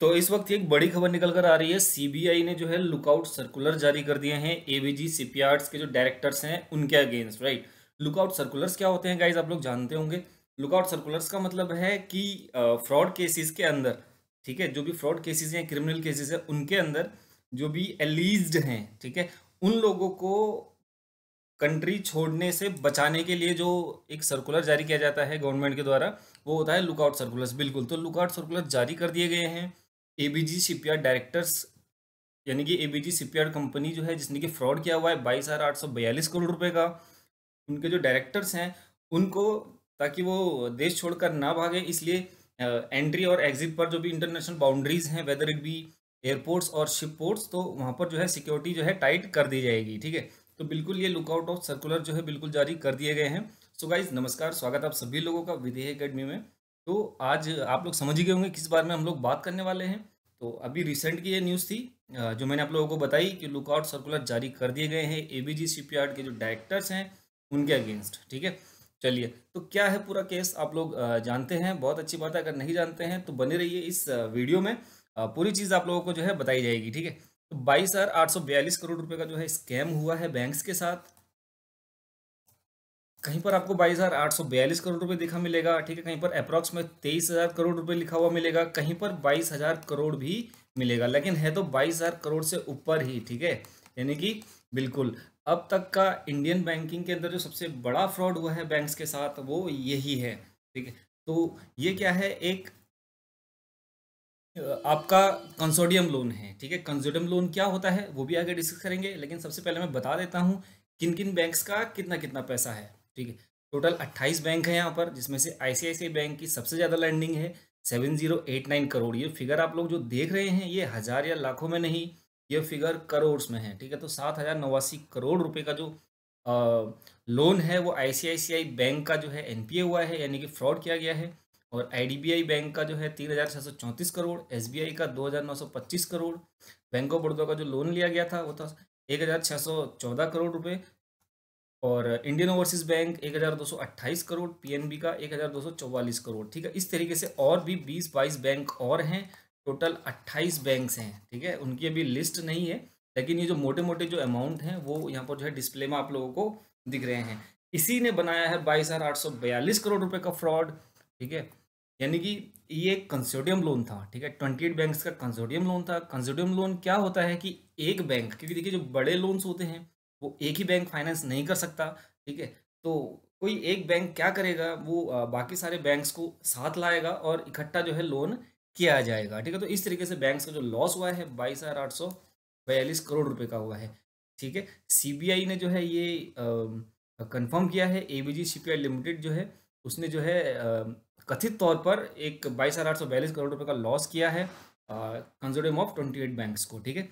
तो इस वक्त एक बड़ी खबर निकल कर आ रही है सीबीआई ने जो है लुकआउट सर्कुलर जारी कर दिए हैं एवीजी सीपीआर्ड्स के जो डायरेक्टर्स हैं उनके अगेंस्ट राइट लुकआउट सर्कुलर्स क्या होते हैं गाइज आप लोग जानते होंगे लुकआउट सर्कुलर्स का मतलब है कि फ्रॉड केसेस के अंदर ठीक है जो भी फ्रॉड केसेस हैं क्रिमिनल केसेस हैं उनके अंदर जो भी एलिज हैं ठीक है उन लोगों को कंट्री छोड़ने से बचाने के लिए जो एक सर्कुलर जारी किया जाता है गवर्नमेंट के द्वारा वो होता है लुकआउट सर्कुलर्स बिल्कुल तो लुकआउट सर्कुलर जारी कर दिए गए हैं एबीजी शिपयार्ड डायरेक्टर्स यानी कि एबीजी शिपयार्ड कंपनी जो है जिसने कि फ्रॉड किया हुआ है बाईस हज़ार आठ सौ बयालीस करोड़ रुपए का उनके जो डायरेक्टर्स हैं उनको ताकि वो देश छोड़कर ना भागे इसलिए एंट्री और एग्जिट पर जो भी इंटरनेशनल बाउंड्रीज हैं वेदर इट बी एयरपोर्ट्स और शिप पोर्ट्स तो वहाँ पर जो है सिक्योरिटी जो है टाइट कर दी जाएगी ठीक है तो बिल्कुल ये लुकआउट ऑफ सर्कुलर जो है बिल्कुल जारी कर दिए गए हैं सो so गाइज नमस्कार स्वागत आप सभी लोगों का विधेय अकेडमी में तो आज आप लोग समझ ही गए होंगे किस बारे में हम लोग बात करने वाले हैं तो अभी रिसेंट की ये न्यूज़ थी जो मैंने आप लोगों को बताई कि लुकआउट सर्कुलर जारी कर दिए गए हैं एबीजी शिपयार्ड के जो डायरेक्टर्स हैं उनके अगेंस्ट ठीक है चलिए तो क्या है पूरा केस आप लोग जानते हैं बहुत अच्छी बात है अगर नहीं जानते हैं तो बने रहिए इस वीडियो में पूरी चीज़ आप लोगों को जो है बताई जाएगी ठीक है तो बाईस हज़ार आठ सौ बयालीस करोड़ रुपए का जो है स्कैम हुआ है बैंक्स के साथ कहीं पर आपको बाईस हज़ार आठ सौ बयालीस करोड़ रुपए देखा मिलेगा ठीक है कहीं पर अप्रोक्स में तेईस हज़ार करोड़ रुपए लिखा हुआ मिलेगा कहीं पर बाईस हज़ार करोड़ भी मिलेगा लेकिन है तो बाईस हज़ार करोड़ से ऊपर ही ठीक है यानी कि बिल्कुल अब तक का इंडियन बैंकिंग के अंदर जो सबसे बड़ा फ्रॉड हुआ है बैंक्स के साथ वो यही है ठीक है तो ये क्या है एक आपका कंसोडियम लोन है ठीक है कंसोडियम लोन क्या होता है वो भी आगे डिस्कस करेंगे लेकिन सबसे पहले मैं बता देता हूँ किन किन बैंक्स का कितना कितना पैसा है ठीक है टोटल 28 बैंक है यहाँ पर जिसमें से आईसीआईसीआई बैंक की सबसे ज़्यादा लैंडिंग है 7089 करोड़ ये फिगर आप लोग जो देख रहे हैं ये हज़ार या लाखों में नहीं ये फिगर करोड़ में है ठीक है तो सात हज़ार नवासी करोड़ रुपये का जो आ, लोन है वो आईसीआईसीआई बैंक का जो है एनपीए हुआ है यानी कि फ्रॉड किया गया है और आईडीबीआई बैंक का जो है तीन हज़ार छह सौ चौंतीस करोड़ एसबीआई का दो हज़ार नौ सौ पच्चीस करोड़ बैंक ऑफ बड़ौदा का जो लोन लिया गया था वो था एक हज़ार छह सौ चौदह करोड़ रुपए और इंडियन ओवरसीज बैंक अट्ठाईस करोड़ पीएनबी का चौवालीस करोड़ ठीक है इस तरीके से और भी 20 बाईस बैंक और हैं टोटल 28 बैंक्स हैं ठीक है उनकी अभी लिस्ट नहीं है लेकिन ये जो मोटे मोटे जो अमाउंट हैं वो यहाँ पर जो है डिस्प्ले में आप लोगों को दिख रहे हैं इसी ने बनाया है बाईस करोड़ रुपये का फ्रॉड ठीक है यानी कि ये कंसोडियम लोन था ठीक है ट्वेंटी एट बैंक का कंसोडियम लोन था कंसोडियम लोन क्या होता है कि एक बैंक क्योंकि देखिए जो बड़े लोन्स होते हैं वो एक ही बैंक फाइनेंस नहीं कर सकता ठीक है तो कोई एक बैंक क्या करेगा वो बाकी सारे बैंक्स को साथ लाएगा और इकट्ठा जो है लोन किया जाएगा ठीक है तो इस तरीके से बैंक्स का जो लॉस हुआ है बाईस हज़ार आठ सौ बयालीस करोड़ रुपए का हुआ है ठीक है सीबीआई ने जो है ये कंफर्म किया है एबीजी शिपयार्ड लिमिटेड जो है उसने जो है कथित तौर पर एक बाईस हज़ार आठ सौ बयालीस करोड़ रुपये का लॉस किया है consortium of twenty eight banks को ठीक है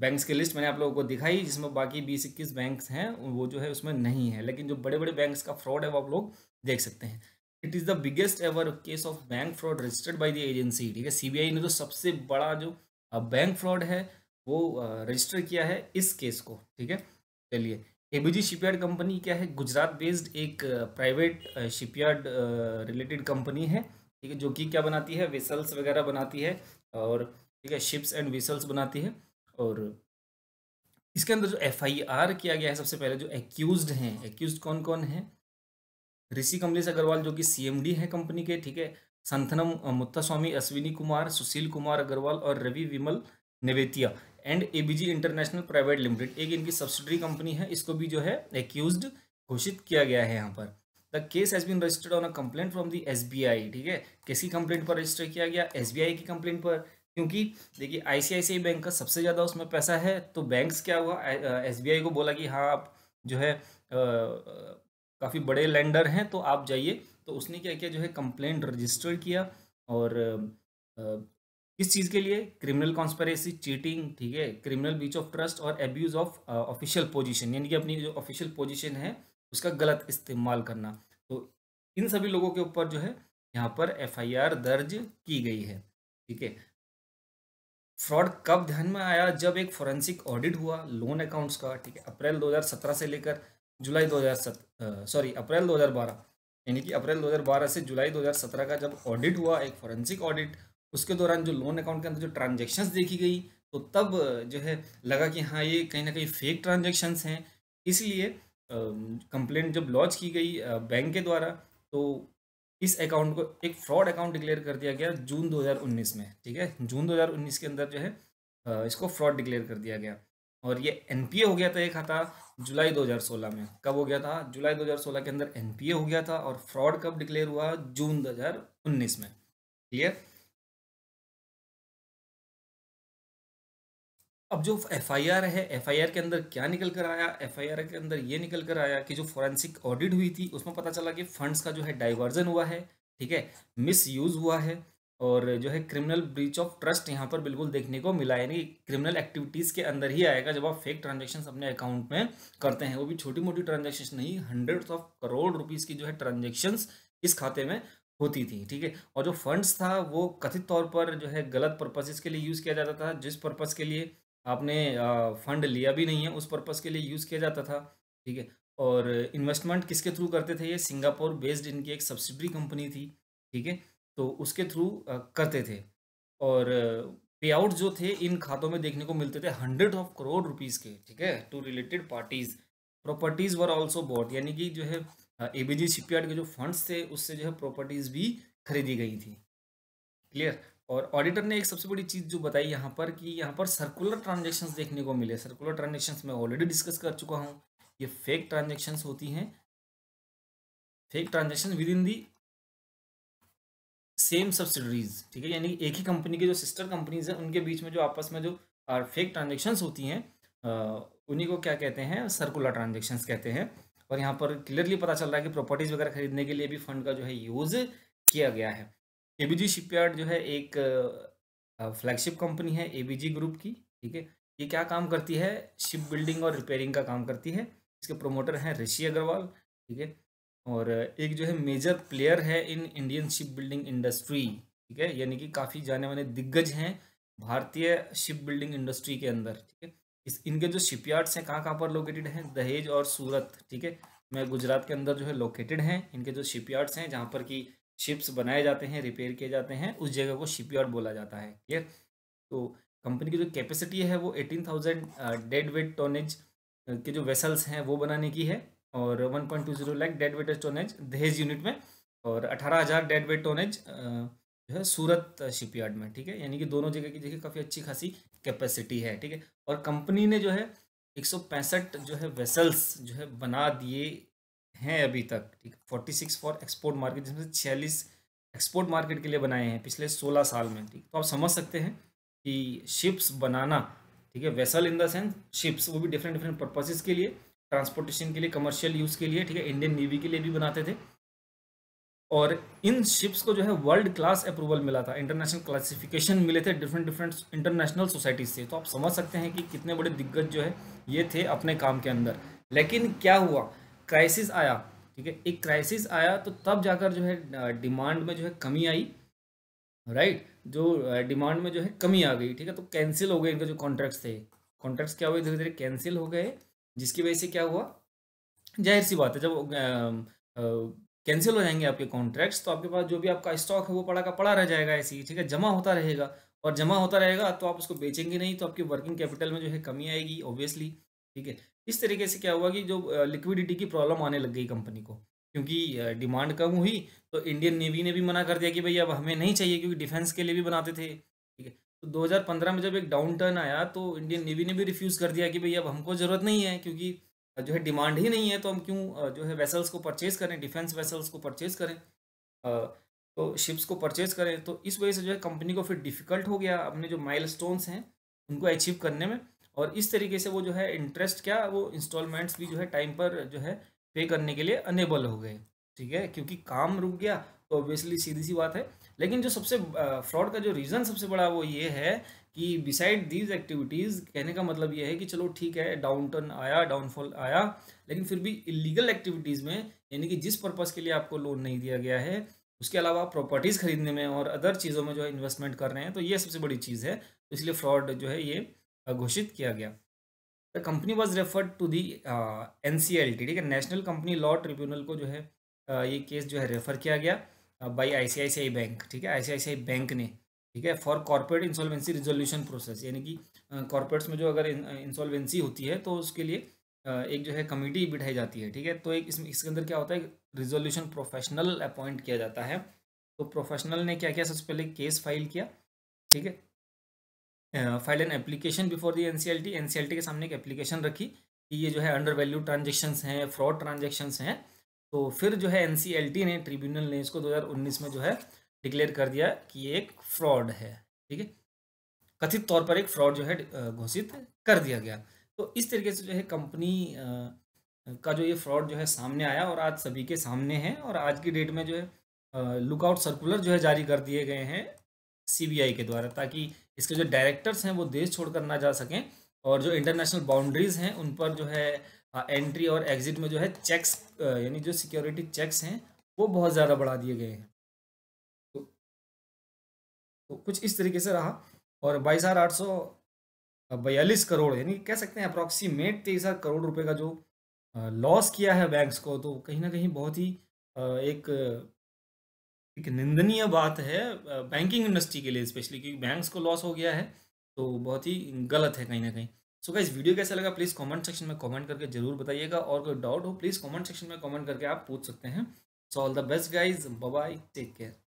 बैंक्स की लिस्ट मैंने आप लोगों को दिखाई जिसमें बाकी बीस इक्कीस बैंक हैं वो जो है उसमें नहीं है लेकिन जो बड़े बड़े बैंक्स का फ्रॉड है वो आप लोग देख सकते हैं it is the biggest ever case of bank fraud registered by the agency ठीक है सी ने जो सबसे बड़ा जो बैंक फ्रॉड है वो रजिस्टर किया है इस केस को ठीक है चलिए एबीजी शिपयार्ड कंपनी क्या है गुजरात बेस्ड एक प्राइवेट शिपयार्ड रिलेटेड कंपनी है ठीक है जो कि क्या बनाती है वेसल्स वगैरह बनाती है और ठीक है शिप्स एंड वेसल्स बनाती है और इसके अंदर जो एफ किया गया है सबसे पहले जो एक्यूज हैं एक्यूज कौन कौन है ऋषि कमलेश अग्रवाल जो कि सीएमडी है कंपनी के ठीक है संथनम मुत्थास्वामी अश्विनी कुमार सुशील कुमार अग्रवाल और Ravi Vimal Nevetia and ABG international private limited एक इनकी सब्सिडरी कंपनी है इसको भी जो है एक्यूज घोषित किया गया है यहाँ पर the case has been registered on a complaint from the S ठीक है किसी कंप्लेंट पर रजिस्टर किया गया एस की कंप्लेंट पर क्योंकि देखिए आईसीआईसीआई बैंक का सबसे ज़्यादा उसमें पैसा है तो बैंक्स क्या हुआ एसबीआई uh, को बोला कि हाँ आप जो है uh, काफ़ी बड़े लेंडर हैं तो आप जाइए तो उसने क्या किया जो है कंप्लेंट रजिस्टर किया और किस uh, चीज़ के लिए क्रिमिनल कॉन्स्परेसी चीटिंग ठीक है क्रिमिनल बीच ऑफ ट्रस्ट और एब्यूज़ ऑफ ऑफिशियल पोजिशन यानी कि अपनी जो ऑफिशियल पोजिशन है उसका गलत इस्तेमाल करना तो इन सभी लोगों के ऊपर जो है यहाँ पर एफ दर्ज की गई है ठीक है फ्रॉड कब ध्यान में आया जब एक फॉरेंसिक ऑडिट हुआ लोन अकाउंट्स का ठीक है अप्रैल 2017 से लेकर जुलाई 2017 सॉरी अप्रैल 2012 यानी कि अप्रैल 2012 से जुलाई 2017 का जब ऑडिट हुआ एक फॉरेंसिक ऑडिट उसके दौरान जो लोन अकाउंट के अंदर जो ट्रांजेक्शन्स देखी गई तो तब जो है लगा कि हाँ ये कहीं ना कहीं फेक ट्रांजेक्शन्स हैं इसलिए कंप्लेंट जब लॉन्च की गई बैंक के द्वारा तो इस अकाउंट को एक फ्रॉड अकाउंट डिक्लेयर कर दिया गया जून 2019 में ठीक है जून 2019 के अंदर जो है इसको फ्रॉड डिक्लेयर कर दिया गया और ये एन हो गया था ये खाता जुलाई 2016 में कब हो गया था जुलाई 2016 के अंदर एन हो गया था और फ्रॉड कब डिक्लेयर हुआ जून 2019 में क्लियर अब जो एफ है एफ के अंदर क्या निकल कर आया एफ के अंदर ये निकल कर आया कि जो फॉरेंसिक ऑडिट हुई थी उसमें पता चला कि फंड्स का जो है डाइवर्जन हुआ है ठीक है मिस यूज़ हुआ है और जो है क्रिमिनल ब्रीच ऑफ ट्रस्ट यहाँ पर बिल्कुल देखने को मिला है यानी क्रिमिनल एक्टिविटीज़ के अंदर ही आएगा जब आप फेक ट्रांजेक्शन अपने अकाउंट में करते हैं वो भी छोटी मोटी ट्रांजेक्शन नहीं हंड्रेड ऑफ करोड़ रुपीज़ की जो है ट्रांजेक्शन इस खाते में होती थी ठीक है और जो फंड्स था वो कथित तौर पर जो है गलत पर्पजेज के लिए यूज़ किया जाता था जिस पर्पज़ के लिए आपने फंड लिया भी नहीं है उस पर्पज़ के लिए यूज़ किया जाता था ठीक है और इन्वेस्टमेंट किसके थ्रू करते थे ये सिंगापुर बेस्ड इनकी एक सब्सिडरी कंपनी थी ठीक है तो उसके थ्रू करते थे और पे आउट जो थे इन खातों में देखने को मिलते थे हंड्रेड ऑफ करोड़ रुपीज़ के ठीक है to related parties properties were also bought यानी कि जो है ए बी जी के जो फंड्स थे उससे जो है प्रॉपर्टीज़ भी खरीदी गई थी क्लियर और ऑडिटर ने एक सबसे बड़ी चीज़ जो बताई यहाँ पर कि यहाँ पर सर्कुलर ट्रांजेक्शन देखने को मिले सर्कुलर ट्रांजेक्शन मैं ऑलरेडी डिस्कस कर चुका हूँ ये फेक ट्रांजेक्शन्स होती हैं fake transaction within the same subsidiaries ठीक है यानी एक ही कंपनी की जो सिस्टर कंपनीज हैं उनके बीच में जो आपस में जो फेक ट्रांजेक्शन्स होती हैं उन्हीं को क्या कहते हैं सर्कुलर ट्रांजेक्शन्स कहते हैं और यहाँ पर क्लियरली पता चल रहा है कि प्रॉपर्टीज़ वगैरह खरीदने के लिए भी फंड का जो है यूज़ किया गया है एबीजी शिपयार्ड जो है एक फ्लैगशिप कंपनी है एबीजी ग्रुप की ठीक है ये क्या काम करती है शिप बिल्डिंग और रिपेयरिंग का काम करती है इसके प्रोमोटर हैं ऋषि अग्रवाल ठीक है और एक जो है मेजर प्लेयर है in Indian ship building industry ठीक है यानी कि काफ़ी जाने माने दिग्गज हैं भारतीय शिप बिल्डिंग इंडस्ट्री के अंदर ठीक है इस इनके जो शिपयार्ड्स हैं कहाँ कहाँ पर लोकेटेड हैं दहेज और सूरत ठीक है मैं गुजरात के अंदर जो है लोकेटेड हैं इनके जो शिपयार्ड्स हैं जहाँ पर कि शिप्स बनाए जाते हैं रिपेयर किए जाते हैं उस जगह को शिपयार्ड बोला जाता है क्लियर तो कंपनी की जो कैपेसिटी है वो eighteen thousand dead weight tonnage के जो वेसल्स हैं वो बनाने की है और one point two zero lakh dead weight tonnage Dahej unit में और अठारह हज़ार डेड वेट टोनेज जो है सूरत शिपयार्ड में ठीक है यानी कि दोनों जगह की देखिए काफ़ी अच्छी खासी कैपेसिटी है ठीक है और कंपनी ने जो है एक जो है वेसल्स जो है बना दिए हैं अभी तक ठीक forty six for export market जिसमें से छियालीस एक्सपोर्ट मार्केट के लिए बनाए हैं पिछले सोलह साल में ठीक तो आप समझ सकते हैं कि शिप्स बनाना ठीक है vessel in the sense ships वो भी डिफरेंट डिफरेंट पर्पजेज के लिए ट्रांसपोर्टेशन के लिए कमर्शियल यूज़ के लिए ठीक है इंडियन नेवी के लिए भी बनाते थे और इन शिप्स को जो है वर्ल्ड क्लास अप्रूवल मिला था इंटरनेशनल क्लासिफिकेशन मिले थे डिफरेंट डिफरेंट इंटरनेशनल सोसाइटीज से तो आप समझ सकते हैं कि कितने बड़े दिग्गज जो है ये थे अपने काम के अंदर लेकिन क्या हुआ क्राइसिस आया ठीक है एक क्राइसिस आया तो तब जाकर जो है डिमांड में जो है कमी आई राइट जो डिमांड में जो है कमी आ गई ठीक है तो कैंसिल हो गए इनके जो कॉन्ट्रैक्ट्स थे कॉन्ट्रैक्ट्स क्या हुए धीरे धीरे कैंसिल हो गए जिसकी वजह से क्या हुआ जाहिर सी बात है जब कैंसिल हो जाएंगे आपके कॉन्ट्रैक्ट्स तो आपके पास जो भी आपका स्टॉक है वो पड़ा का पड़ा रह जाएगा ऐसे ही ठीक है जमा होता रहेगा और जमा होता रहेगा तो आप उसको बेचेंगे नहीं तो आपकी वर्किंग कैपिटल में जो है कमी आएगी ऑब्वियसली ठीक है इस तरीके से क्या हुआ कि जो लिक्विडिटी की प्रॉब्लम आने लग गई कंपनी को क्योंकि डिमांड कम हुई तो इंडियन नेवी ने भी मना कर दिया कि भाई अब हमें नहीं चाहिए क्योंकि डिफेंस के लिए भी बनाते थे ठीक है तो 2015 में जब एक डाउन टर्न आया तो इंडियन नेवी ने भी रिफ्यूज़ कर दिया कि भाई अब हमको ज़रूरत नहीं है क्योंकि जो है डिमांड ही नहीं है तो हम क्यों जो है वेसल्स को परचेज़ करें डिफेंस वेसल्स को परचेज़ करें तो शिप्स को परचेज़ करें तो इस वजह से जो है कंपनी को फिर डिफ़िकल्ट हो गया अपने जो माइल हैं उनको अचीव करने में और इस तरीके से वो जो है इंटरेस्ट क्या वो इंस्टॉलमेंट्स भी जो है टाइम पर जो है पे करने के लिए अनेबल हो गए ठीक है क्योंकि काम रुक गया तो ऑब्वियसली सीधी सी बात है लेकिन जो सबसे फ्रॉड का जो रीज़न सबसे बड़ा वो ये है कि बिसाइड दीज एक्टिविटीज़ कहने का मतलब ये है कि चलो ठीक है डाउन टर्न आया डाउनफॉल आया लेकिन फिर भी इलीगल एक्टिविटीज़ में यानी कि जिस पर्पज़ के लिए आपको लोन नहीं दिया गया है उसके अलावा प्रॉपर्टीज़ खरीदने में और अदर चीज़ों में जो है इन्वेस्टमेंट कर रहे हैं तो ये सबसे बड़ी चीज़ है तो इसलिए फ्रॉड जो है ये घोषित किया गया the company was referred to the N C L T ठीक है नेशनल कंपनी लॉ ट्रिब्यूनल को जो है uh, ये केस जो है रेफर किया गया by I C C I I bank ठीक है आई बैंक ने ठीक है for corporate insolvency resolution process यानी कि कॉर्पोरेट्स uh, में जो अगर इंसॉल्वेंसी uh, होती है तो उसके लिए एक जो है कमेटी बिठाई जाती है ठीक है तो एक इसमें इसके अंदर क्या होता है रिजोल्यूशन प्रोफेशनल अपॉइंट किया जाता है तो प्रोफेशनल ने क्या किया सबसे पहले केस फाइल किया ठीक है file an application before the NCLT NCLT के सामने एक एप्लीकेशन रखी कि ये जो है अंडर वैल्यू ट्रांजेक्शन्स हैं फ्रॉड ट्रांजेक्शन्स हैं तो फिर जो है एनसीएलटी ने ट्रिब्यूनल ने इसको 2019 में जो है डिक्लेयर कर दिया कि ये एक फ्रॉड है ठीक है कथित तौर पर एक फ्रॉड जो है घोषित कर दिया गया तो इस तरीके से जो है कंपनी का जो ये फ्रॉड जो है सामने आया और आज सभी के सामने है और आज की डेट में जो है लुकआउट सर्कुलर जो है जारी कर दिए गए हैं सीबीआई के द्वारा ताकि इसके जो डायरेक्टर्स हैं वो देश छोड़कर ना जा सकें और जो इंटरनेशनल बाउंड्रीज़ हैं उन पर जो है एंट्री और एग्जिट में जो है चेक्स यानी जो सिक्योरिटी चेक्स हैं वो बहुत ज़्यादा बढ़ा दिए गए हैं तो, तो कुछ इस तरीके से रहा और बाईस हज़ार आठ सौ बयालीस करोड़ यानी कह सकते हैं अप्रॉक्सीमेट तेईस हज़ार करोड़ रुपए का जो लॉस किया है बैंक्स को तो कहीं ना कहीं बहुत ही एक एक निंदनीय बात है बैंकिंग इंडस्ट्री के लिए स्पेशली क्योंकि बैंक्स को लॉस हो गया है तो बहुत ही गलत है कहीं ना कहीं सो so गाइज वीडियो कैसा लगा प्लीज़ कमेंट सेक्शन में कमेंट करके जरूर बताइएगा और कोई डाउट हो प्लीज़ कमेंट सेक्शन में कमेंट करके आप पूछ सकते हैं so all the best guys bye take care